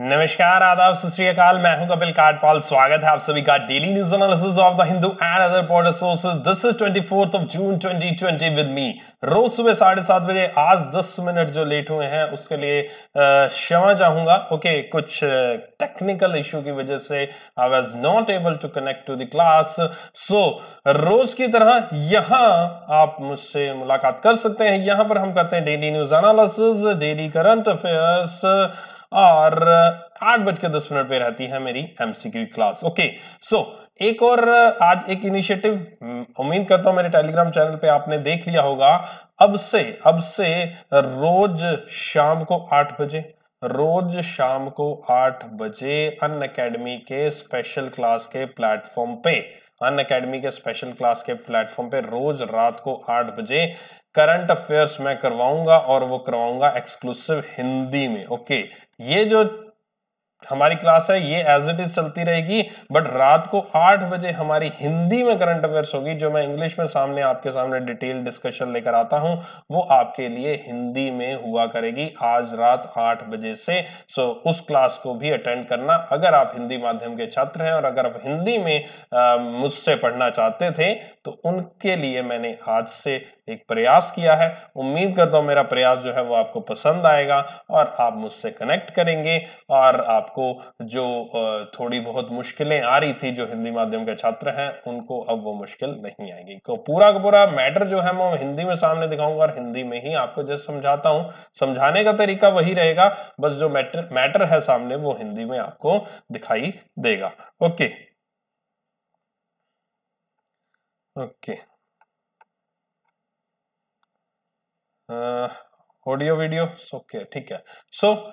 नमस्कार आदाब सत मैं हूं कपिल काटपाल स्वागत है आप सभी का daily news analysis of the Hindu and other broader sources this is of June 2020 with me रोज सुबह साढ़े सात बजे आज दस मिनट जो लेट हुए हैं उसके लिए क्षमा चाहूंगा ओके okay, कुछ टेक्निकल इश्यू की वजह से I was not able to connect to the class so रोज की तरह यहां आप मुझसे मुलाकात कर सकते हैं यहां पर हम करते हैं daily news analysis daily current affairs और आठ बज के दस मिनट पे रहती है मेरी एमसीक्यू क्लास ओके सो एक और आज एक इनिशिएटिव उम्मीद करता हूं मेरे टेलीग्राम चैनल पे आपने देख लिया होगा अब से अब से रोज शाम को आठ बजे रोज शाम को आठ बजे अन अकेडमी के स्पेशल क्लास के प्लेटफॉर्म पे अन अकेडमी के स्पेशल क्लास के प्लेटफॉर्म पे रोज रात को आठ बजे करंट अफेयर्स मैं करवाऊंगा और वो करवाऊंगा एक्सक्लूसिव हिंदी में ओके ये जो हमारी क्लास है ये एज इट इज चलती रहेगी बट रात को आठ बजे हमारी हिंदी में करंट अफेयर्स होगी जो मैं इंग्लिश में सामने आपके सामने डिटेल डिस्कशन लेकर आता हूं वो आपके लिए हिंदी में हुआ करेगी आज रात आठ बजे से सो so, उस क्लास को भी अटेंड करना अगर आप हिंदी माध्यम के छात्र हैं और अगर आप हिंदी में मुझसे पढ़ना चाहते थे तो उनके लिए मैंने आज से एक प्रयास किया है उम्मीद करता हूँ मेरा प्रयास जो है वो आपको पसंद आएगा और आप मुझसे कनेक्ट करेंगे और आपको जो थोड़ी बहुत मुश्किलें आ रही थी जो हिंदी माध्यम के छात्र हैं उनको अब वो मुश्किल नहीं आएगी तो पूरा का पूरा मैटर जो है मैं हिंदी में सामने दिखाऊंगा और हिंदी में ही आपको जैसे समझाता हूँ समझाने का तरीका वही रहेगा बस जो मैटर मैटर है सामने वो हिंदी में आपको दिखाई देगा okay okay audio video okay ठीक है सो so,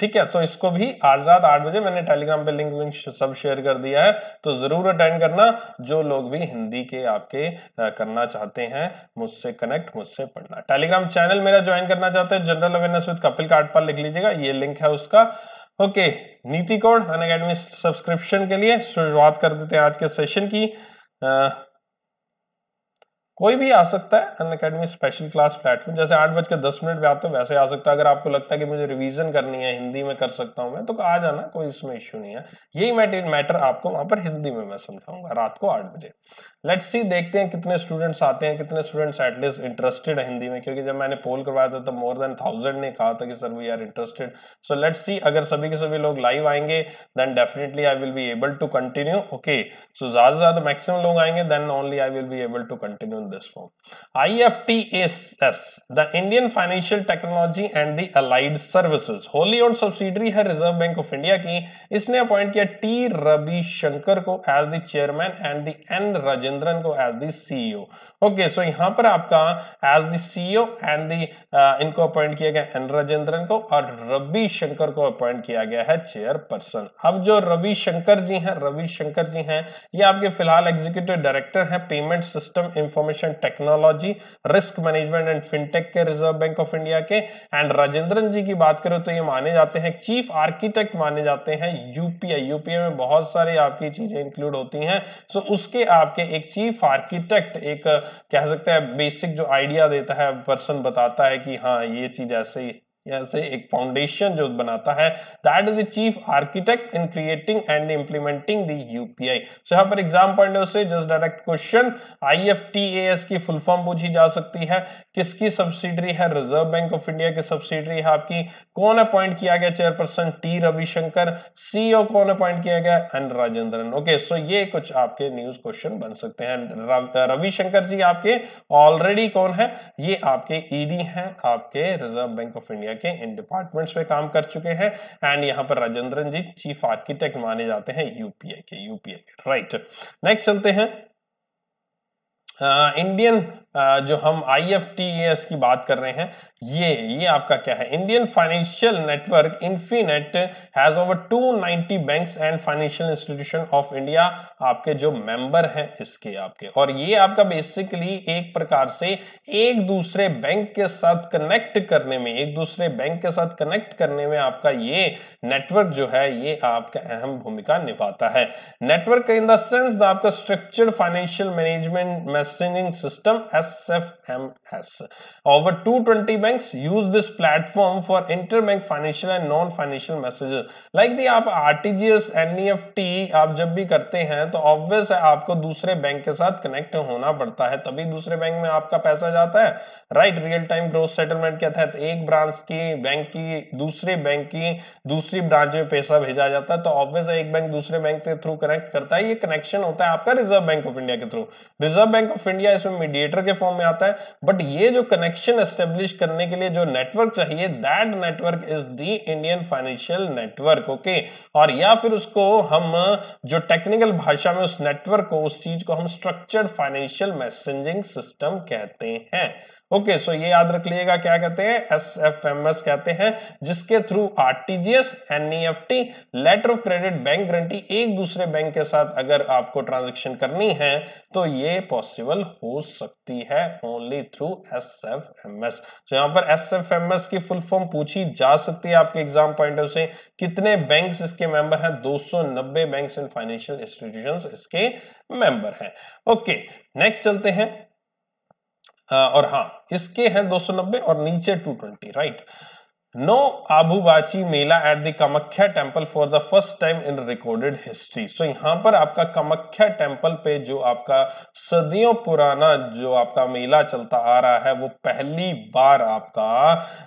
ठीक है तो इसको भी आज रात आठ बजे मैंने टेलीग्राम पे लिंक विंक सब शेयर कर दिया है तो जरूर अटेंड करना जो लोग भी हिंदी के आपके करना चाहते हैं मुझसे कनेक्ट मुझसे पढ़ना टेलीग्राम चैनल मेरा ज्वाइन करना चाहते हैं general awareness with Kapil card पर लिख लीजिएगा ये लिंक है उसका ओके नीति कोड अन अकेडमी सब्सक्रिप्शन के लिए शुरुआत कर देते हैं आज के सेशन की आ, कोई भी आ सकता है Unacademy special class platform जैसे आठ बज के दस मिनट पे आते हो वैसे आ सकता है अगर आपको लगता है कि मुझे रिवीजन करनी है हिंदी में कर सकता हूं मैं तो आ जाना कोई इसमें इश्यू नहीं है यही मैटर आपको वहां पर हिंदी में मैं समझाऊंगा रात को आठ बजे लेट्स सी देखते हैं कितने स्टूडेंट्स आते हैं कितने स्टूडेंट्स एटलीस्ट इंटरेस्टेड है हिंदी में क्योंकि जब मैंने पोल करवाया था तो मोर देन थाउजेंड ने कहा था कि sir we are interested so let's see अगर सभी के सभी लोग लाइव आएंगे then definitely I will be able to continue okay so ज्यादा से ज्यादा मैक्सिमम लोग आएंगे then only I will be able to continue in this form I F T S S the Indian financial technology and the allied services wholly own subsidiary है Reserve Bank of India की इसने appoint किया T Ravi Shankar को as the chairman and the N Rajendra Rajendran को as the CEO okay so यहां पर आपका as the CEO and the इनको अपॉइंट किया गया एन राजेंद्रन को और रवि शंकर को अपॉइंट किया गया है चेयरपर्सन अब जो रवि शंकर जी हैं रवि शंकर जी हैं ये आपके फिलहाल एग्जीक्यूटिव डायरेक्टर हैं payment system information technology risk management and fintech के रिजर्व बैंक ऑफ इंडिया के एंड राजेंद्रन जी की बात करें तो ये माने जाते हैं चीफ आर्किटेक्ट माने जाते हैं यूपीआई यूपीआई में बहुत सारी आपकी चीजें इंक्लूड होती हैं सो so, उसके आपके एक चीफ आर्किटेक्ट एक कह सकते हैं बेसिक जो आइडिया देता है पर्सन बताता है कि हाँ ये चीज ऐसे ही या से एक फाउंडेशन जो बनाता है that is the chief architect in creating and implementing the UPI so यहां पर एग्जाम पढ़ने से जस्ट डायरेक्ट क्वेश्चन आईएफटीएएस की फुल फॉर्म पूछी जा सकती है किसकी सब्सिडरी है रिजर्व बैंक ऑफ इंडिया की सब्सिडरी है आपकी कौन अपॉइंट किया गया चेयरपर्सन टी रविशंकर सीईओ कौन अपॉइंट किया गया एन राजेंद्रन ओके सो ये कुछ आपके न्यूज क्वेश्चन बन सकते हैं रविशंकर uh, जी आपके ऑलरेडी कौन है ये आपके ईडी e हैं आपके रिजर्व बैंक ऑफ इंडिया के इन डिपार्टमेंट्स में काम कर चुके हैं एंड यहाँ पर राजेंद्रन जी चीफ आर्किटेक्ट माने जाते हैं यूपीए के यूपीए के राइट नेक्स्ट चलते हैं इंडियन uh, जो हम आई की बात कर रहे हैं ये ये आपका क्या है Indian financial network INFINET has over 290 banks and financial institution of India आपके जो मेंबर हैं इसके आपके और ये आपका बेसिकली एक प्रकार से एक दूसरे बैंक के साथ कनेक्ट करने में एक दूसरे बैंक के साथ कनेक्ट करने में आपका ये नेटवर्क जो है ये आपका अहम भूमिका निभाता है नेटवर्क इन द सेंस आपका structured financial management messaging system S SFMS. Over 220 banks use this platform for interbank financial and non-financial messages. Like the आप RTGS, NEFT आप जब भी करते हैं तो obvious है आपको दूसरे बैंक के साथ कनेक्ट होना पड़ता है तभी दूसरे बैंक में आपका पैसा जाता है right real time growth settlement के तहत एक ब्रांच की बैंक की दूसरे बैंक की दूसरी ब्रांच में पैसा भेजा जाता है तो ऑब्वियस एक बैंक दूसरे बैंक के थ्रू कनेक्ट करता है ये कनेक्शन होता है आपका रिजर्व बैंक ऑफ इंडिया के through Reserve Bank of India इसमें मीडिएटर के फॉर्म में आता है बट ये जो कनेक्शन एस्टेब्लिश करने के लिए जो नेटवर्क चाहिए that network is the Indian financial network okay और या फिर उसको हम जो टेक्निकल भाषा में उस नेटवर्क को उस चीज को हम स्ट्रक्चर्ड फाइनेंशियल मैसेजिंग सिस्टम कहते हैं ओके सो ये याद रख लीजिएगा क्या कहते हैं एस एफ एम एस कहते हैं जिसके through R T G S N E F T letter of credit bank guarantee एक दूसरे बैंक के साथ अगर आपको ट्रांजेक्शन करनी है तो ये पॉसिबल हो सकती है only through S F M S तो यहाँ पर एस एफ एम एस की फुल फॉर्म पूछी जा सकती है आपके एग्जाम पॉइंट से कितने बैंक इसके मेंबर हैं नब्बे बैंक एंड फाइनेंशियल इंस्टीट्यूशन इसके मेंबर हैं ओके नेक्स्ट चलते हैं और हाँ इसके हैं 290 और नीचे 220 right no Abubachi Mela at the Kamakhya temple for the first time in recorded history so यहां पर आपका कमख्या टेम्पल पे जो आपका सदियों पुराना जो आपका मेला चलता आ रहा है वो पहली बार आपका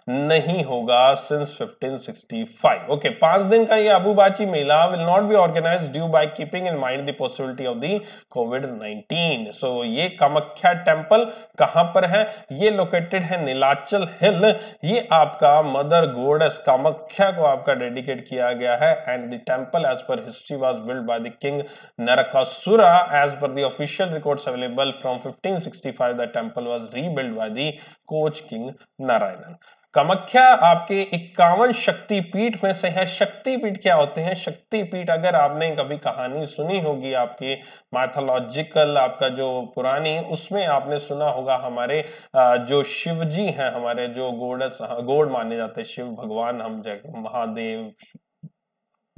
नहीं होगा सिंस 1565. ओके पांच दिन का ये Abubachi Mela will not be organise due by keeping in mind the possibility of the COVID 19. So ये कमख्या टेम्पल कहां पर है ये लोकेटेड है नीलाचल हिल ये आपका मदर सुंदर गोडेस कामख्या को आपका डेडिकेट किया गया है and the temple as per history was build by the king Narakasura as per the official records available from 1565 the temple was rebuild by the Koch king Narayanan Kamakhya आपके इक्यावन शक्तिपीठ में से है शक्तिपीठ क्या होते हैं शक्तिपीठ अगर आपने कभी कहानी सुनी होगी आपकी मैथोलॉजिकल आपका जो पुरानी उसमें आपने सुना होगा हमारे जो शिव जी हैं हमारे जो गोड़ गोड़ माने जाते हैं शिव भगवान हम महादेव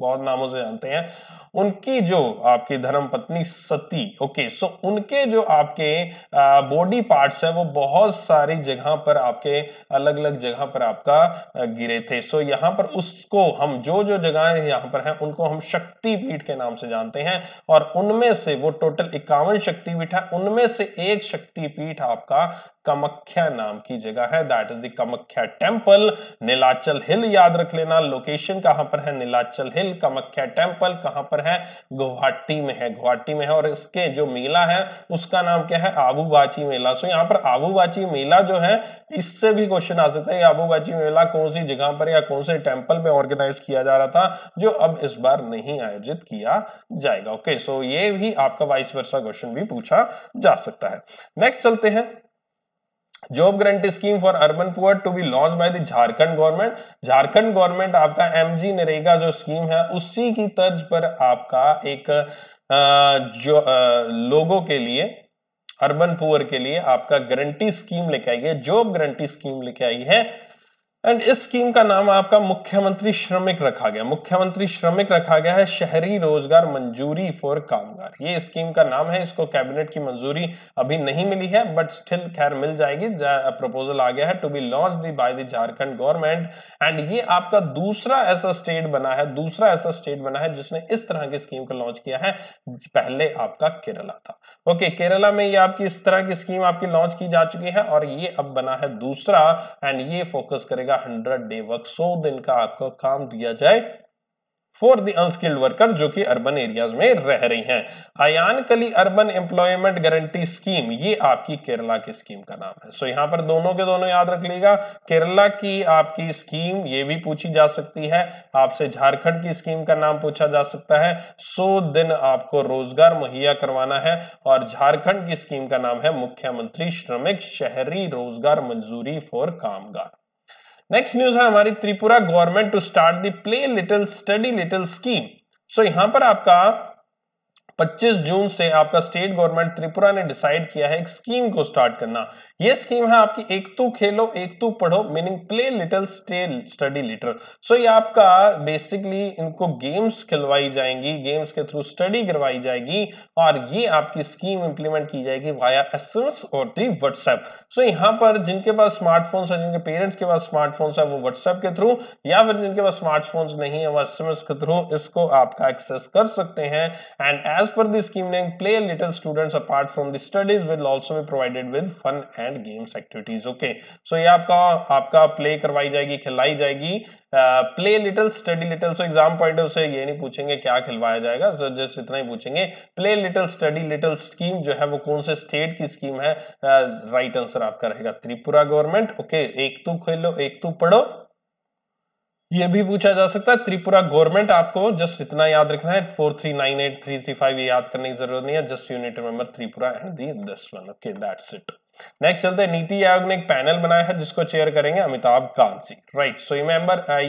बहुत नामों से जानते हैं उनकी जो आपकी धर्म पत्नी सती ओके सो उनके जो आपके बॉडी पार्ट्स है वो बहुत सारी जगह पर आपके अलग अलग जगह पर आपका गिरे थे सो यहाँ पर उसको हम जो जो जगह यहाँ पर हैं उनको हम शक्ति पीठ के नाम से जानते हैं और उनमें से वो टोटल इक्यावन शक्ति पीठ है उनमें से एक शक्ति पीठ आपका कमख्या नाम की जगह है that is Kamakhya temple Nilachal hill याद रख लेना लोकेशन कहां पर है नीलाचल हिल कमख्या टेम्पल कहां पर है गुवाहाटी में है गुवाहाटी में है और इसके जो मेला है उसका नाम क्या है आबूबाची मेला सो यहां पर आबूबाची मेला जो है इससे भी क्वेश्चन आ सकता है आबूबाची मेला कौन सी जगह पर या कौन से टेम्पल में ऑर्गेनाइज किया जा रहा था जो अब इस बार नहीं आयोजित किया जाएगा ओके okay, सो so ये भी आपका वाइस वर्षा क्वेश्चन भी पूछा जा सकता है नेक्स्ट चलते हैं job guarantee scheme for urban poor to be launch by the Jharkhand government Jharkhand government आपका एमजी नरेगा जो स्कीम है उसी की तर्ज पर आपका एक जो लोगों के लिए अर्बन पुअर के लिए आपका गारंटी स्कीम लेके आई है जॉब गारंटी स्कीम लेके आई है एंड इस स्कीम का नाम आपका मुख्यमंत्री श्रमिक रखा गया मुख्यमंत्री श्रमिक रखा गया है शहरी रोजगार मंजूरी फॉर कामगार ये स्कीम का नाम है इसको कैबिनेट की मंजूरी अभी नहीं मिली है बट स्टिल खैर मिल जाएगी प्रपोजल आ गया है टू बी लॉन्च दी by the Jharkhand government and ये आपका दूसरा ऐसा स्टेट बना है दूसरा ऐसा स्टेट बना है जिसने इस तरह की स्कीम को लॉन्च किया है पहले आपका केरला था ओके okay, केरला में ये आपकी इस तरह की स्कीम आपकी लॉन्च की जा चुकी है और ये अब बना है दूसरा एंड ये फोकस करेगा जाएगा हंड्रेड डे वर्क सौ दिन का आपको काम दिया जाए फॉर दी अनस्किल्ड वर्कर जो कि अर्बन एरियाज में रह रही हैं आयान कली अर्बन एम्प्लॉयमेंट गारंटी स्कीम ये आपकी केरला की स्कीम का नाम है सो so, यहां पर दोनों के दोनों याद रख लेगा केरला की आपकी स्कीम ये भी पूछी जा सकती है आपसे झारखंड की स्कीम का नाम पूछा जा सकता है सो दिन आपको रोजगार मुहैया करवाना है और झारखंड की स्कीम का नाम है मुख्यमंत्री श्रमिक शहरी रोजगार मंजूरी फॉर कामगार नेक्स्ट न्यूज है हमारी Tripura government to start the play little study little scheme so यहां पर आपका 25 जून से आपका स्टेट गवर्नमेंट त्रिपुरा ने डिसाइड किया है एक स्कीम को स्टार्ट करना ये स्कीम है आपकी एक तू खेलो एक तू पढ़ो meaning play little stay study little so ये आपका बेसिकली इनको गेम्स खिलवाई जाएंगी गेम्स के थ्रू स्टडी करवाई जाएगी और ये आपकी स्कीम इंप्लीमेंट की जाएगी वाया एस और दी व्हाट्सएप सो यहाँ पर जिनके पास स्मार्टफोन्स है जिनके पेरेंट्स के पास स्मार्टफोन्स है वो व्हाट्सएप के थ्रू या फिर जिनके पास स्मार्टफोन्स नहीं है वो एस के थ्रू इसको आपका एक्सेस कर सकते हैं and as As per the scheme name, play a little students apart from the studies will also be provided with fun and games activities. Okay, so ये आपका आपका play करवाई जाएगी खिलाई जाएगी play little study little so exam point of से ये नहीं पूछेंगे क्या खिलवाया जाएगा सो so, जस्ट इतना ही पूछेंगे play little study little scheme जो है वो कौन से स्टेट की स्कीम है राइट uh, आंसर right आपका रहेगा त्रिपुरा गवर्नमेंट ओके okay, एक तू खेलो एक तू पढ़ो ये भी पूछा जा सकता है त्रिपुरा गवर्नमेंट आपको जस्ट इतना याद रखना है four three nine eight three three five ये याद करने की जरूरत नहीं है just unit number Tripura and the दस one okay that's it next चलते नीति आयोग ने एक पैनल बनाया है जिसको चेयर करेंगे अमिताभ कांत सिंह राइट सो ये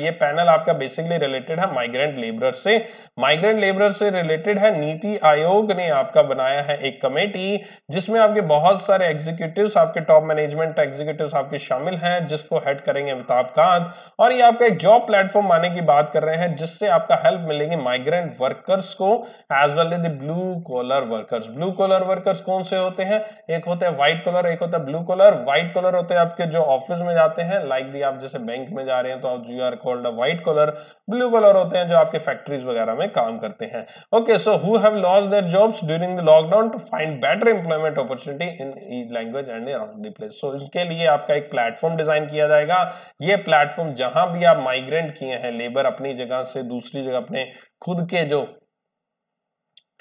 ये पैनल आपका बेसिकली रिलेटेड है माइग्रेंट लेबर से माइग्रेंट लेबर से रिलेटेड है नीति आयोग ने आपका बनाया है एक कमेटी जिसमें आपके बहुत सारे एग्जीक्यूटिव आपके टॉप मैनेजमेंट एग्जीक्यूटिव आपके शामिल है जिसको हेड करेंगे अमिताभ कांत और ये आपका एक जॉब प्लेटफॉर्म आने की बात कर रहे हैं जिससे आपका हेल्प मिलेंगे माइग्रेंट वर्कर्स को as well as the blue collar workers blue collar workers कौन से होते हैं एक होते हैं व्हाइट कॉलर एक होता है ब्लू कलर व्हाइट कलर होते हैं आपके जो ऑफिस में जाते हैं लाइक दी आप जैसे बैंक में जा रहे हैं तो आप you are called white colour blue colour होते हैं जो आपके फैक्ट्रीज वगैरह में काम करते हैं okay so who have loss their jobs during the lockdown to find better employment opportunity in language and around the place so इनके लिए आपका एक प्लेटफॉर्म डिजाइन किया जाएगा ये प्लेटफॉर्म जहां भी आप माइग्रेंट किए हैं लेबर अपनी जगह से दूसरी जगह अपने खुद के जो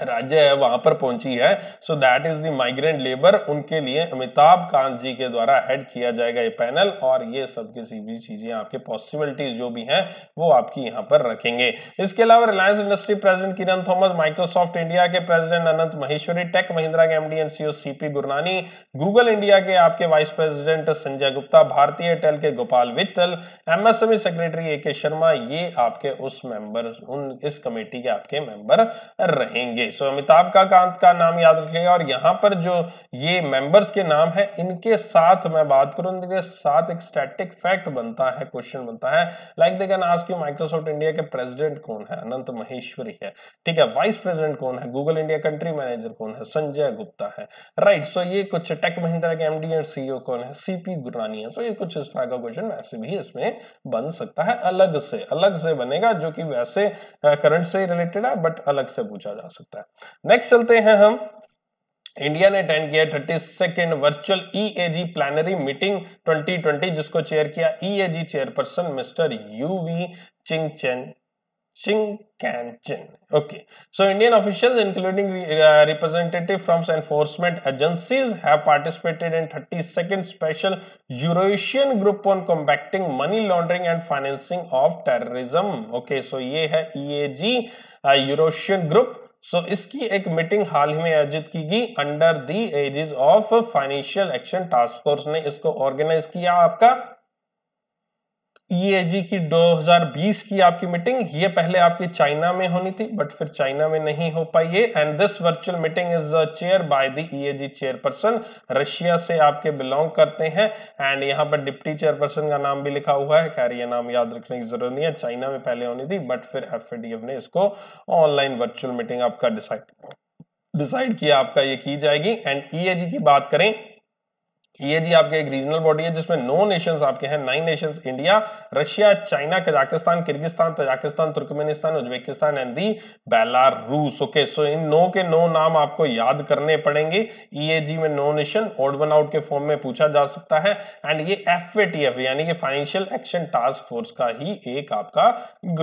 राज्य है वहां पर पहुंची है so that is the migrant labour उनके लिए अमिताभ कांत जी के द्वारा हेड किया जाएगा ये पैनल और ये सब किसी भी चीजें आपके पॉसिबिलिटीज जो भी हैं वो आपकी यहां पर रखेंगे इसके अलावा Reliance industry president Kiran Thomas Microsoft India के प्रेसिडेंट अनंत महेश्वरी टेक महिंद्रा के MD and CP Gurnani Google India के आपके vice president Sanjay Gupta Bharti Airtel के Gopal Vittal MSME secretary A K Sharma ये आपके उस मेंबर उन इस कमेटी के आपके मेंबर रहेंगे ये सो अमिताभ का कांत का नाम याद रखिएगा और यहाँ पर जो ये मेंबर्स के नाम है इनके साथ मैं बात करूँ इनके साथ एक स्टैटिक फैक्ट बनता है क्वेश्चन बनता है like they can ask you Microsoft India के प्रेसिडेंट कौन है अनंत महेश्वरी है ठीक है वाइस प्रेसिडेंट कौन है गूगल इंडिया कंट्री मैनेजर कौन है संजय गुप्ता है राइट right, सो so ये कुछ टेक महिंद्रा के एम डी एंड सी कौन है सीपी गुरानी है सो so ये कुछ इस तरह का क्वेश्चन वैसे भी इसमें बन सकता है अलग से अलग से बनेगा जो कि वैसे करंट से रिलेटेड है बट अलग से पूछा जा सकता है सकता है नेक्स्ट चलते हैं हम इंडिया ने अटेंड किया thirty second virtual EAG plenary meeting 2020 जिसको चेयर किया ईएजी चेयरपर्सन मिस्टर यूवी चिंग चेन चिंग कैन चिन okay so Indian official including representative from enforcement agencies have participated in thirty second special Eurasian group on compacting money laundering and financing of terrorism okay so ये है E A G Eurasian group so so, इसकी एक meeting हाल ही में आयोजित की गई under the aegis of financial action task force ने इसको ऑर्गेनाइज किया आपका ईएजी e की 2020 की आपकी मीटिंग ये पहले आपकी चाइना में होनी थी बट फिर चाइना में नहीं हो पाई है and this virtual meeting is chair by the EAG chairperson Russia से आपके बिलोंग करते हैं एंड यहाँ पर डिप्टी चेयरपर्सन का नाम भी लिखा हुआ है खैर ये नाम याद रखने की जरूरत नहीं है चाइना में पहले होनी थी बट फिर एफ ने इसको ऑनलाइन वर्चुअल मीटिंग आपका डिसाइड डिसाइड किया आपका ये की जाएगी एंड ई e की बात करें ये जी आपके एक रीजनल बॉडी है जिसमें नौ नेशंस आपके हैं nine nations India Russia China Kazakhstan Kyrgyzstan Tajikistan Turkmenistan Uzbekistan and the Belarus okay so इन नौ के नौ नाम आपको याद करने पड़ेंगे ईएजी e में no nation odd one out के फॉर्म में पूछा जा सकता है एंड ये एफ यानी कि फाइनेंशियल एक्शन टास्क फोर्स का ही एक आपका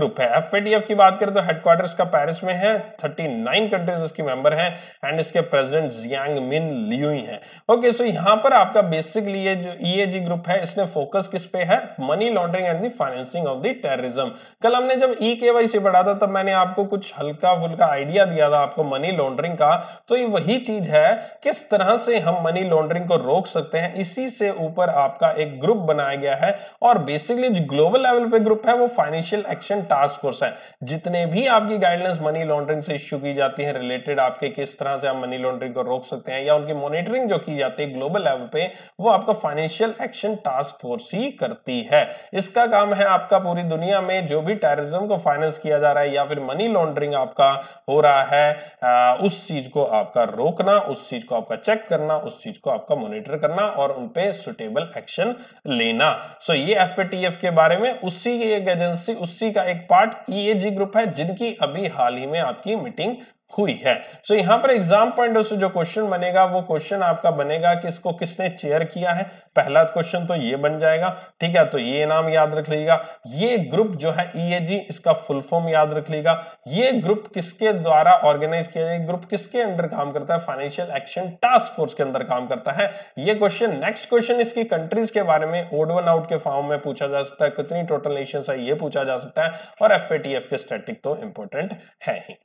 ग्रुप है एफ की बात करें तो हेडक्वार्टर्स का पैरिस में है थर्टी कंट्रीज इसकी मेंबर है एंड इसके प्रेजिडेंट जियांग मिन लियू है ओके सो यहाँ पर आपका आपका बेसिकली ये जो ईएजी e ग्रुप है इसने फोकस किस पे है money laundering and the financing of the terrorism कल हमने जब ई के वाई सी पढ़ा था तब मैंने आपको कुछ हल्का फुल्का आइडिया दिया था आपको मनी लॉन्ड्रिंग का तो ये वही चीज है किस तरह से हम मनी लॉन्ड्रिंग को रोक सकते हैं इसी से ऊपर आपका एक ग्रुप बनाया गया है और बेसिकली जो ग्लोबल लेवल पे ग्रुप है वो फाइनेंशियल एक्शन टास्क फोर्स है जितने भी आपकी गाइडलाइंस मनी लॉन्ड्रिंग से इश्यू की जाती है रिलेटेड आपके किस तरह से हम मनी लॉन्ड्रिंग को रोक सकते हैं या उनकी मॉनिटरिंग जो की जाती है ग्लोबल लेवल पे वो आपका फाइनेंशियल एक्शन टास्क फोर्स ही करती है इसका काम है आपका पूरी दुनिया में जो भी टेररिज्म को फाइनेंस किया जा रहा है या फिर मनी लॉन्ड्रिंग आपका हो रहा है आ, उस चीज को आपका रोकना उस चीज को आपका चेक करना उस चीज को आपका मॉनिटर करना और उनपे सुटेबल एक्शन लेना सो ये एफ के बारे में उसी की एक एजेंसी उसी का एक पार्ट ई ग्रुप है जिनकी अभी हाल ही में आपकी मीटिंग हुई है सो so, यहाँ पर एग्जाम पॉइंट से जो क्वेश्चन बनेगा वो क्वेश्चन आपका बनेगा कि इसको किसने चेयर किया है पहला क्वेश्चन तो ये बन जाएगा ठीक है तो ये नाम याद रख लीजिएगा ये ग्रुप जो है ईएजी e इसका फुल फॉर्म याद रख लीजिएगा ये ग्रुप किसके द्वारा ऑर्गेनाइज किया जाए ग्रुप किसके अंडर काम करता है फाइनेंशियल एक्शन टास्क फोर्स के अंदर काम करता है ये क्वेश्चन नेक्स्ट क्वेश्चन इसकी कंट्रीज के बारे में ओड वन आउट के फॉर्म में पूछा जा सकता है कितनी टोटल नेशन है ये पूछा जा सकता है और एफ के स्टेटिक तो इंपॉर्टेंट है ही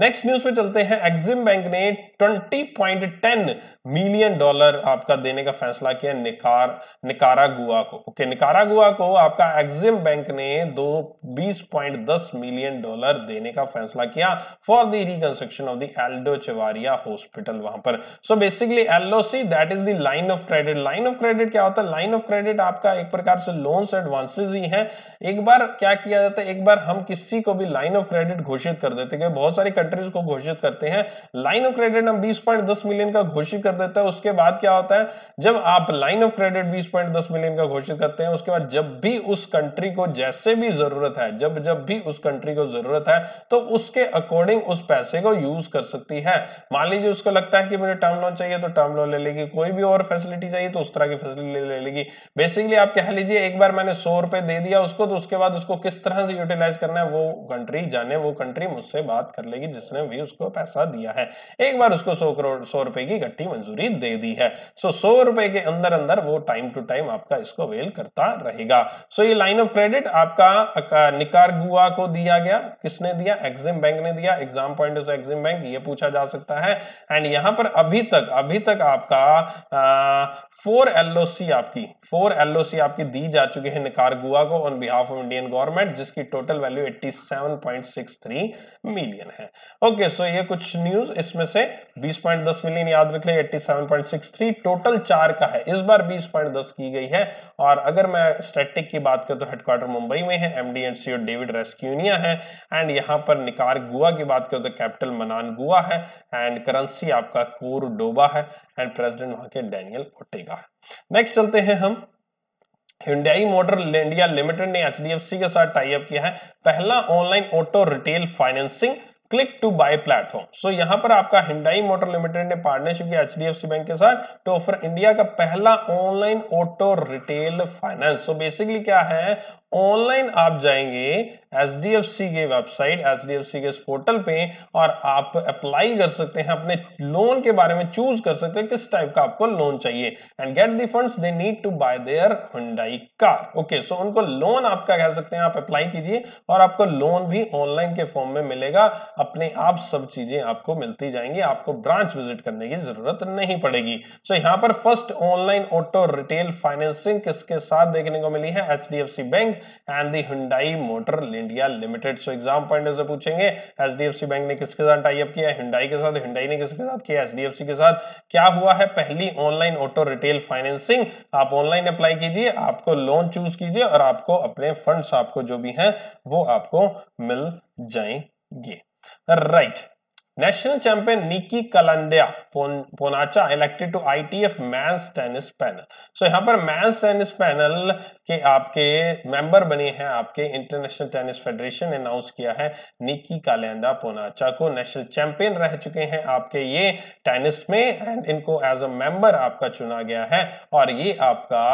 नेक्स्ट न्यूज पे चलते हैं एक्सिम बैंक ने 20.10 मिलियन डॉलर आपका देने का फैसला किया निकार गुआ को ओके okay, गुआ को आपका एक्सिम बैंक ने दो बीस मिलियन डॉलर देने का फैसला किया for the reconstruction of the Aldo Chavarria hospital वहां पर so basically LOC that is the line of credit line of credit क्या होता है लाइन ऑफ क्रेडिट आपका एक प्रकार से लोन्स एडवांसेज ही है एक बार क्या किया जाता है एक बार हम किसी को भी लाइन ऑफ क्रेडिट घोषित कर देते हैं बहुत सारी कंट्रीज को घोषित करते हैं लाइन ऑफ क्रेडिट हम 20.10 मिलियन का घोषित कर देते हैं उसके बाद क्या होता है जब आप लाइन ऑफ क्रेडिट 20.10 मिलियन का घोषित करते हैं उसके बाद जब भी उस कंट्री को जैसे भी जरूरत है जब जब भी उस कंट्री को जरूरत है तो उसके अकॉर्डिंग उस पैसे को यूज कर सकती है मान लीजिए उसको लगता है कि मुझे टर्म लोन चाहिए तो टर्म लोन ले लेगी कोई भी और फैसिलिटी चाहिए तो उस तरह की फैसिलिटी ले लेगी बेसिकली आप कह लीजिए एक बार मैंने सौ रुपए दे दिया उसको तो उसके बाद उसको किस तरह से यूटिलाइज करना है वो कंट्री जाने वो कंट्री मुझसे बात कर लेगी जिसने भी उसको पैसा दिया है एक बार उसको सौ करोड़ सौ रुपए की इकट्ठी मंजूरी दे दी है सो सौ रुपए के अंदर अंदर वो टाइम टू टाइम आपका इसको अवेल करता रहेगा सो ये लाइन ऑफ क्रेडिट आपका निकार गुआ को दिया गया किसने दिया एक्सिम बैंक ने दिया exam point of EXIM bank ये पूछा जा सकता है एंड यहां पर अभी तक अभी तक आपका फोर एल आपकी फोर एल आपकी दी जा चुकी है निकार गुआ को on behalf of Indian government जिसकी टोटल वैल्यू 87.63 मिलियन है हैं ओके सो ये कुछ न्यूज इसमें से 20.10 मिलियन याद रख लें 87.63 टोटल चार का है इस बार 20.10 की गई है और अगर मैं स्टैटिक की बात करूं तो हेडक्वार्टर मुंबई में है MD and CEO David Rasquinha है एंड यहाँ पर निकार गुआ की बात करूं तो कैपिटल मनान गुआ है एंड करेंसी आपका कोर डोबा है एंड प्रेसिडेंट वहां के डेनियल ओटेगा है नेक्स्ट चलते हैं हम हिंडई मोटर इंडिया लिमिटेड ने एच के साथ टाई अप किया है पहला online auto retail financing click to buy platform so यहां पर आपका हिंडाई मोटर लिमिटेड ने पार्टनरशिप किया एच बैंक के साथ टू ऑफर इंडिया का पहला online auto retail finance so basically क्या है ऑनलाइन आप जाएंगे एच डी एफ सी के website H D F C के पोर्टल पे और आप अप्लाई कर सकते हैं अपने लोन के बारे में चूज कर सकते हैं किस टाइप का आपको लोन चाहिए and get the funds they need to buy their Hyundai car okay so उनको लोन आपका कह सकते हैं आप अप्लाई कीजिए और आपको लोन भी ऑनलाइन के फॉर्म में मिलेगा अपने आप सब चीजें आपको मिलती जाएंगी आपको ब्रांच विजिट करने की जरूरत नहीं पड़ेगी सो so, यहाँ पर first online auto retail financing किसके साथ देखने को मिली है H D F C bank and the Hyundai motor India limited so exam point से पूछेंगे H D F C bank ने किसके साथ टाइप किया हिंडाई के साथ हिंडाई ने किसके साथ किया एच डी एफ सी के साथ क्या हुआ है पहली ऑनलाइन ऑटो रिटेल फाइनेंसिंग आप ऑनलाइन अप्लाई कीजिए आपको लोन चूज कीजिए और आपको अपने फंड आपको जो भी हैं वो आपको मिल जाएंगे right right. National champion Nikki Kalandia Ponacha elected to ITF men's tennis panel. So यहाँ पर men's tennis panel के आपके member बने हैं आपके International Tennis Federation ने announce किया है Nikki Kalandia Ponacha को national champion रह चुके हैं आपके ये tennis में and इनको as a member आपका चुना गया है और ये आपका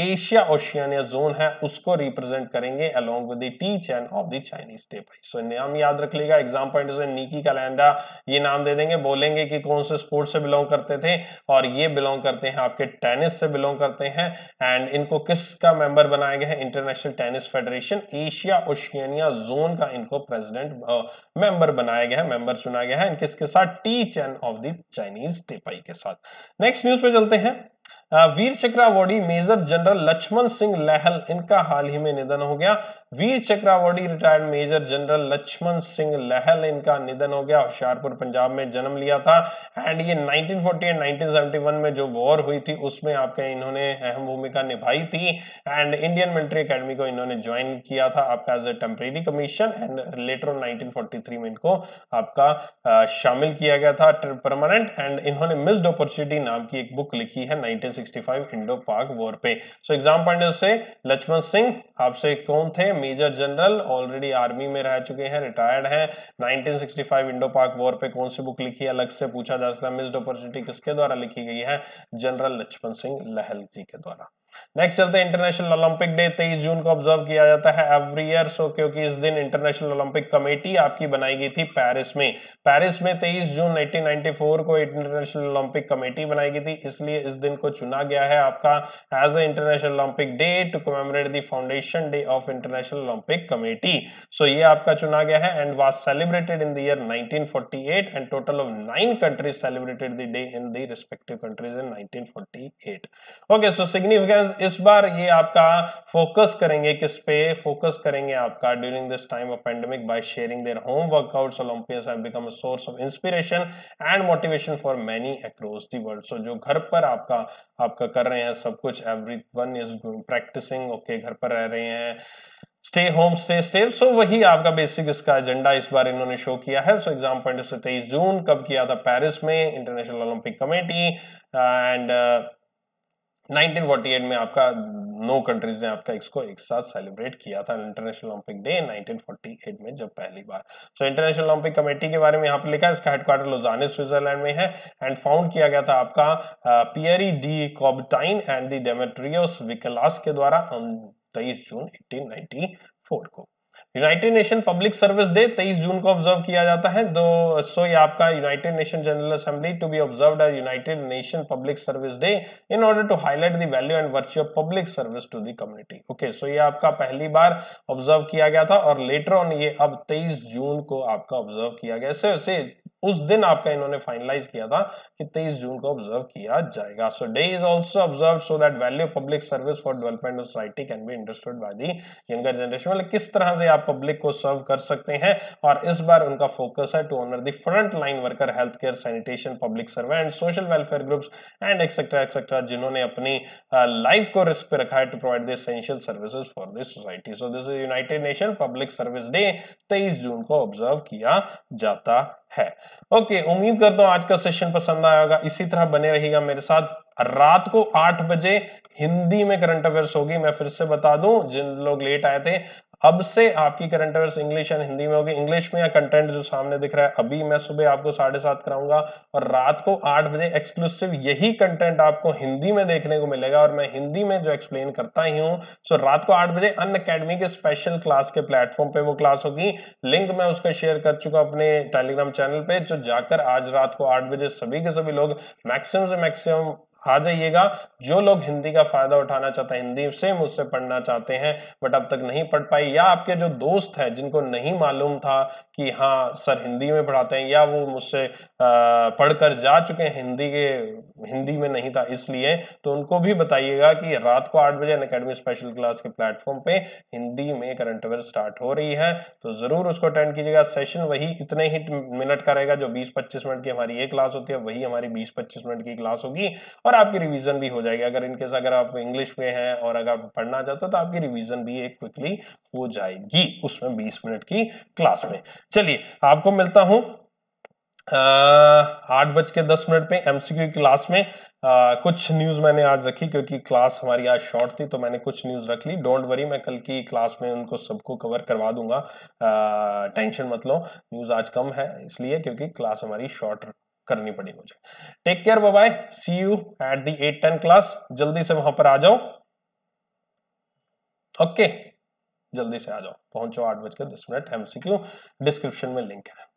एशिया ओशियानिया जोन है उसको रिप्रेजेंट करेंगे along with T Chen of the Chinese Taipei so नाम याद रख लेगा एग्जाम पॉइंट निकी कैलेंडा ये नाम दे देंगे बोलेंगे कि कौन से स्पोर्ट से बिलोंग करते थे और ये बिलोंग करते हैं आपके टेनिस से बिलोंग करते हैं एंड इनको किसका मेंबर बनाया गया है international tennis federation Asia Oceania zone का इनको प्रेजिडेंट मेंबर बनाया गया है मेंबर चुना गया है किसके साथ T Chen of the Chinese Taipei के साथ नेक्स्ट न्यूज पे चलते हैं वीर चक्रावर्डी मेजर जनरल लक्ष्मण सिंह लहल इनका हाल ही में निधन हो गया Vir Chakra awardee retired major general Lakshman Singh Lehl इनका निधन हो गया होशियारपुर पंजाब में जन्म लिया था एंड ये 1940 एंड 1971 में जो वॉर हुई थी उसमें आपके इन्होंने अहम भूमिका निभाई थी एंड इंडियन मिलिट्री अकेडमी को इन्होंने ज्वाइन किया था आपका as a temporary commission and later nineteen 1943 में इनको आपका शामिल किया गया था परमानेंट एंड इन्होंने मिस्ड अपॉर्चुनिटी नाम की एक बुक लिखी है नाइनटीन 1965 इंडो पाक वॉर पे सो एग्जाम पॉइंट से लक्ष्मण सिंह आपसे कौन थे मेजर जनरल ऑलरेडी आर्मी में रह चुके हैं रिटायर्ड हैं 1965 इंडो पाक वॉर पे कौन सी बुक लिखी है अलग से पूछा जा सकता है मिस्ड अपॉर्चुनिटी किसके द्वारा लिखी गई है जनरल लक्ष्मण सिंह लहल जी के द्वारा नेक्स्ट चलते हैं इंटरनेशनल ओलंपिक डे 23 जून को ऑब्जर्व किया जाता है एवरी ईयर सो क्योंकि इस दिन इंटरनेशनल ओलंपिक कमेटी आपकी बनाई गई थी पेरिस में पेरिस में 23 जून 1994 को इंटरनेशनल ओलंपिक कमेटी बनाई गई थी इसलिए इस दिन को चुना गया है आपका as a international Olympic day to commemorate the foundation day of international Olympic committee so ये आपका चुना गया है and was celebrated in the year 1948 and total of nine countries celebrated the day in the respective countries in 1948 okay so significance because इस बार ये आपका focus करेंगे किस पे फोकस करेंगे आपका during this time of pandemic by sharing their home workouts Olympians have become a source of inspiration and motivation for many across the world so जो घर पर आपका आपका कर रहे हैं सब कुछ everyone is practising okay घर पर रह रहे हैं stay home stay stay so वही आपका बेसिक इसका एजेंडा इस बार इन्होंने शो किया है सो एग्जाम पॉइंट तेईस जून कब किया था पेरिस में international Olympic committee and uh, 1948 में आपका नो कंट्रीज ने आपका इसको एक साथ सेलिब्रेट किया था इंटरनेशनल ओलंपिक डे 1948 में जब पहली बार सो इंटरनेशनल ओलंपिक कमेटी के बारे में यहाँ पे लिखा है इसका हेडक्वार्टर लोजाने स्विट्जरलैंड में है एंड फाउंड किया गया था आपका पियरी डी कॉबटाइन एंड दी डेमेट्रियोस विकलास के द्वारा तेईस जून एटीन को united nation public service day 23 जून को ऑब्जर्व किया जाता है दो सो ये आपका united nation general assembly to be observe as united nation public service day in order to highlight the value and virtue of public service to the community okay so ये आपका पहली बार observe किया गया था और later on ये अब तेईस जून को आपका ऑब्जर्व किया गया से, से उस दिन आपका इन्होंने फाइनलाइज किया था कि 23 जून को ऑब्जर्व किया जाएगा so day is also observe so that value public service for development of society can be understood by the younger generation मतलब किस तरह से आप पब्लिक को सर्व कर सकते हैं और इस बार उनका फोकस है to honour the front line worker health care sanitation public servant social welfare groups and etcetera etcetera जिन्होंने अपनी लाइफ को रिस्क पे रखा है to provide the essential services for this society so this is united nation public service day 23 जून को observe किया जाता है है ओके उम्मीद करता हूं आज का सेशन पसंद आया होगा इसी तरह बने रहेगा मेरे साथ रात को आठ बजे हिंदी में करंट अफेयर्स होगी मैं फिर से बता दूं जिन लोग लेट आए थे अब से आपकी current affairs English and Hindi में होगी इंग्लिश में कंटेंट जो सामने दिख रहा है अभी मैं सुबह आपको साढ़े सात कराऊंगा और रात को आठ बजे एक्सक्लूसिव यही कंटेंट आपको हिंदी में देखने को मिलेगा और मैं हिंदी में जो एक्सप्लेन करता ही हूँ सो रात को आठ बजे अन अकेडमी के स्पेशल क्लास के प्लेटफॉर्म पे वो क्लास होगी लिंक मैं उसका शेयर कर चुका अपने टेलीग्राम चैनल पे जो जाकर आज रात को आठ बजे सभी के सभी लोग मैक्सिमम से मैक्सिमम आ जाइएगा जो लोग हिंदी का फायदा उठाना चाहते हैं हिंदी से मुझसे पढ़ना चाहते हैं बट अब तक नहीं पढ़ पाए या आपके जो दोस्त हैं जिनको नहीं मालूम था कि हाँ सर हिंदी में पढ़ाते हैं या वो मुझसे पढ़कर जा चुके हैं हिंदी के हिंदी में नहीं था इसलिए तो उनको भी बताइएगा कि रात को आठ बजे अकेडमी स्पेशल क्लास के प्लेटफॉर्म पे हिंदी में करंट अफेयर स्टार्ट हो रही है तो ज़रूर उसको अटेंड कीजिएगा सेशन वही इतने ही मिनट का रहेगा जो बीस पच्चीस मिनट की हमारी एक क्लास होती है वही हमारी बीस पच्चीस मिनट की क्लास होगी और आपकी रिविजन भी हो जाएगी अगर इनकेस अगर आप इंग्लिश में हैं और अगर आप पढ़ना चाहते हो तो आपकी रिविजन भी एक क्विकली हो जाएगी उसमें बीस मिनट की क्लास में चलिए आपको मिलता हूं आठ बज के दस मिनट पे एमसीक्यू क्लास में आ, कुछ न्यूज मैंने आज रखी क्योंकि क्लास हमारी आज शॉर्ट थी तो मैंने कुछ न्यूज रख ली डोंट वरी मैं कल की क्लास में उनको सबको कवर करवा दूंगा आ, टेंशन मत लो न्यूज आज कम है इसलिए क्योंकि क्लास हमारी शॉर्ट करनी पड़ी मुझे take care bye see you at the eight ten class जल्दी से वहां पर आ जाओ ओके okay. जल्दी से आ जाओ पहुंचो आठ बजकर दस मिनट एमसीक्यू डिस्क्रिप्शन में लिंक है